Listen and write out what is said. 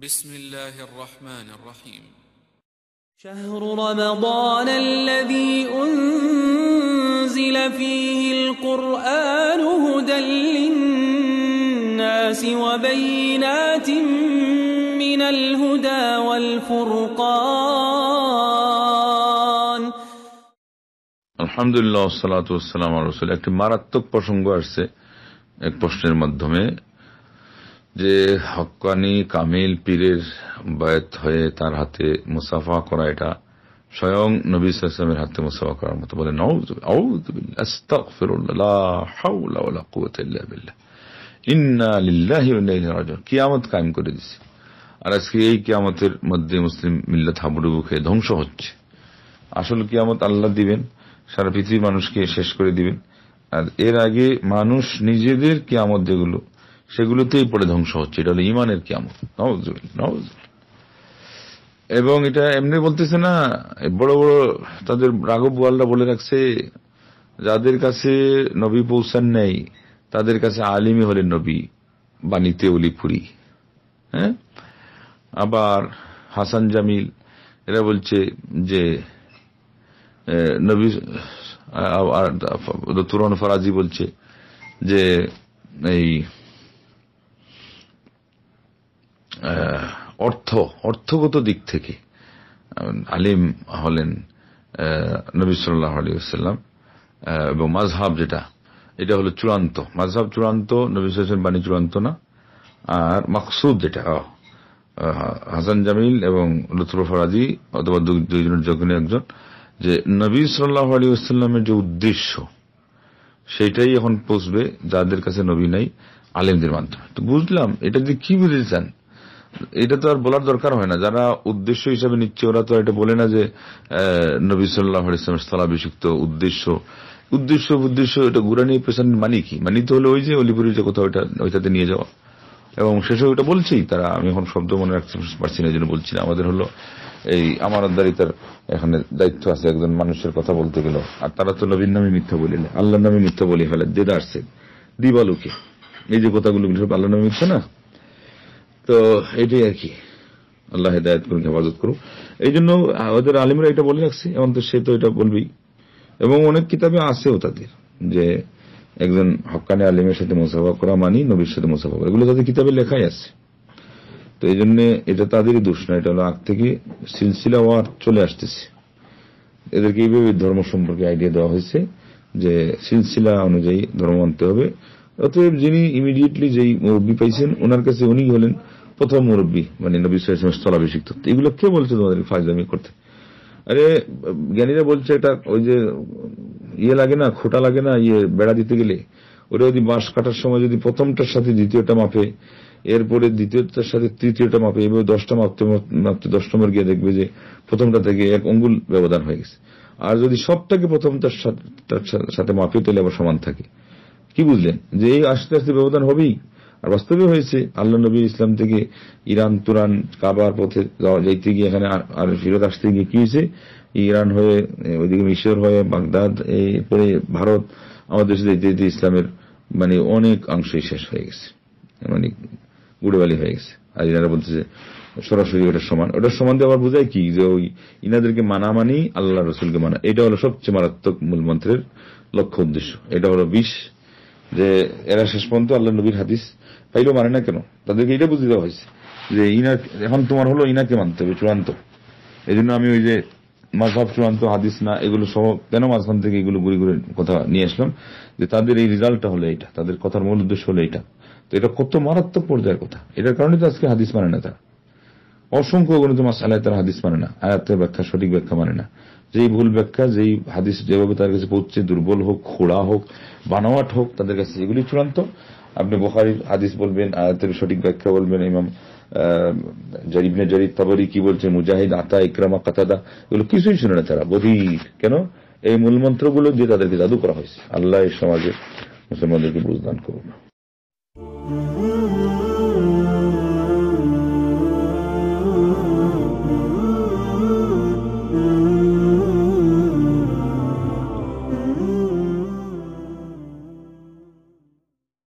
بسم الله الرحمن الرحيم شهر رمضان الذي أنزل فيه القرآن هدى للناس وبينات من الهدى والفرقان الحمد لله والصلاة والسلام على رسول الله মারাত্মক প্রসঙ্গ আসছে এক প্রশ্নের মাধ্যমে যে হকানি কামিল পীরের বায়ত হয়ে তার হাতে মুসাফা করা এটা স্বয়ং নবী সালামের হাতে মুসাফা করার মতো বলে কিয়ামত কায়েম করে দিছে আর আজকে এই কিয়ামতের মধ্যে মুসলিম মিল্লাত হাবুডুবু খেয়ে ধ্বংস হচ্ছে আসল কিয়ামত আল্লাহ দিবেন সারা পৃথিবীর মানুষকে শেষ করে দিবেন আর এর আগে মানুষ নিজেদের কিয়ামত যেগুলো সেগুলোতেই পড়ে ধ্বংস হচ্ছে এটা হলো ইমানের কেমন এবং এটা এমনি বলতেছে না বড় বড় তাদের রাঘব বোয়ালরা বলে রাখছে যাদের কাছে নবী পৌঁছান নেই তাদের কাছে আলিমী হলেন নবী বাণীতে অলিপুরি হ্যাঁ আবার হাসান জামিল এরা বলছে যে নবী তুরন ফরাজি বলছে যে এই অর্থ অর্থগত দিক থেকে আলিম হলেন নবী সাল্লাহ আলী আসাল্লাম এবং মাঝহাব যেটা এটা হলো চূড়ান্ত মাঝহাব চূড়ান্ত নবী সাল বাণী চূড়ান্ত না আর মাকসুদ যেটা হাসান জামিল এবং লুৎফর ফরাজি অথবা দুইজনের যখনই একজন যে নবী সাল্লাহ আলী আসাল্লামের যে উদ্দেশ্য সেইটাই এখন পৌঁছবে যাদের কাছে নবী নাই আলেমদের মাধ্যমে তো বুঝলাম এটা দিয়ে কি বুঝেছেন এটা তো আর বলার দরকার হয় না যারা উদ্দেশ্য হিসাবে নিচ্ছে ওরা তো এটা বলে না যে নবী সাল্লাহ ইসলামের স্থলাভিষিক্ত উদ্দেশ্য উদ্দেশ্য উদ্দেশ্য এটা ঘুরা নিয়ে পেছন মানি কি মানি তো হলে ওই যে অলিপুরি যে কোথাও ওইটাতে নিয়ে যাওয়া এবং শেষে ওইটা বলছি তারা আমি এখন শব্দ মনে রাখতে পারছি না এই জন্য বলছি আমাদের হলো এই আমার দারিতার এখানে দায়িত্ব আছে একজন মানুষের কথা বলতে গেল আর তারা তো নবীর নামে মিথ্যা বলিলে আল্লাহর নামে মিথ্যা বলি ফেলে দেদার সে দিবালুকে এই যে কথাগুলো আল্লাহ নামে মিথ্যা না তো এটাই আর কি আল্লাহ হেদায়ত করুন হেফাজত করুক এই জন্য ওদের আলিমরা এটা বলে রাখছে এমন তো সে তো এটা বলবেই এবং অনেক কিতাবে আসেও তাদের যে একজন হকানি আলিমের সাথে মুসাফা করা মানি নবীর সাথে মুসাফা করা এগুলো তাদের কিতাবে লেখাই আছে তো এই জন্য এটা তাদেরই দোষ না এটা হলো আগ থেকে সিলসিলা ওয়ার চলে আসতেছে এদেরকে এইভাবে ধর্ম সম্পর্কে আইডিয়া দেওয়া হয়েছে যে সিলসিলা অনুযায়ী ধর্ম আনতে হবে অতএব যিনি ইমিডিয়েটলি যেই মুরব্বী পাইছেন ওনার কাছে উনি হলেন প্রথম মুরব্বী মানে নবী স্থলাভিষিক্ত এগুলো কে বলছে তোমাদের ফাজদামি করতে আরে জ্ঞানীরা বলছে এটা ওই যে ইয়ে লাগে না খোটা লাগে না ইয়ে বেড়া দিতে গেলে ওরা যদি বাঁশ কাটার সময় যদি প্রথমটার সাথে দ্বিতীয়টা মাপে এরপরে দ্বিতীয়টার সাথে তৃতীয়টা মাপে এভাবে দশটা মাপতে মাপতে দশ নম্বর গিয়ে দেখবে যে প্রথমটা থেকে এক অঙ্গুল ব্যবধান হয়ে গেছে আর যদি সবটাকে প্রথমটার সাথে মাপে তাহলে আবার সমান থাকে কি বুঝলেন যে এই আস্তে আস্তে ব্যবধান হবেই আর বাস্তবে হয়েছে আল্লাহ নবী ইসলাম থেকে ইরান তুরান কাবার পথে যাওয়া যাইতে গিয়ে এখানে আর ফিরত আসতে গিয়ে কি হয়েছে ইরান হয়ে ওইদিকে মিশর হয়ে বাগদাদ এরপরে ভারত আমাদের দেশে যেতে যেতে ইসলামের মানে অনেক অংশই শেষ হয়ে গেছে মানে গুড়েবালি হয়ে গেছে আর ইনারা বলতেছে সরাসরি ওটার সমান ওটার সমান দিয়ে আবার বোঝায় কি যে ওই ইনাদেরকে মানা মানি আল্লাহ রসুলকে মানা এটা হলো সবচেয়ে মারাত্মক মূল মন্ত্রের লক্ষ্য উদ্দেশ্য এটা হলো বিশ যে এরা শেষ পর্যন্ত আল্লাহ নবীর হাদিস পাইলেও মানে না কেন তাদেরকে এটা বুঝে দেওয়া হয়েছে যে ইনা এখন তোমার হলো ইনাকে মানতে হবে চূড়ান্ত এই জন্য আমি ওই যে মাঝহাব চূড়ান্ত হাদিস না এগুলো সহ কেন মাঝখান থেকে এগুলো ঘুরে ঘুরে কথা নিয়ে আসলাম যে তাদের এই রেজাল্টটা হলো এটা তাদের কথার মূল উদ্দেশ্য হলো এটা তো এটা কত মারাত্মক পর্যায়ের কথা এটার কারণে তো আজকে হাদিস মানে না তারা অসংখ্য গণিত মাসালায় তারা হাদিস মানে না আয়াতের ব্যাখ্যা সঠিক ব্যাখ্যা মানে না যেই ভুল ব্যাখ্যা যেই হাদিস যেভাবে তার কাছে পড়ছে দুর্বল হোক খোড়া হোক বানাওয়াট হোক তাদের কাছে এগুলি চূড়ান্ত আপনি বোখারির হাদিস বলবেন আয়াতের সঠিক ব্যাখ্যা বলবেন ইমাম জরিবনে জারিদ তাবারি কি বলছে মুজাহিদ আতা ইকরামা কাতাদা এগুলো কিছুই শুনে না তারা বধির কেন এই মূলমন্ত্রগুলো দিয়ে তাদেরকে জাদু করা হয়েছে আল্লাহ এই সমাজে মুসলমানদেরকে বুঝদান করুন